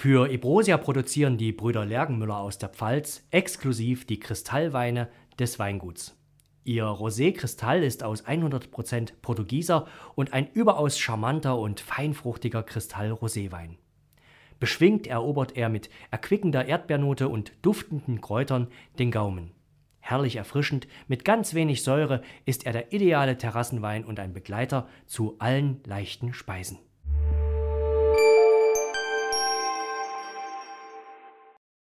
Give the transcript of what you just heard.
Für Ebrosia produzieren die Brüder Lergenmüller aus der Pfalz exklusiv die Kristallweine des Weinguts. Ihr Rosé-Kristall ist aus 100% Portugieser und ein überaus charmanter und feinfruchtiger Kristall-Roséwein. Beschwingt erobert er mit erquickender Erdbeernote und duftenden Kräutern den Gaumen. Herrlich erfrischend, mit ganz wenig Säure ist er der ideale Terrassenwein und ein Begleiter zu allen leichten Speisen.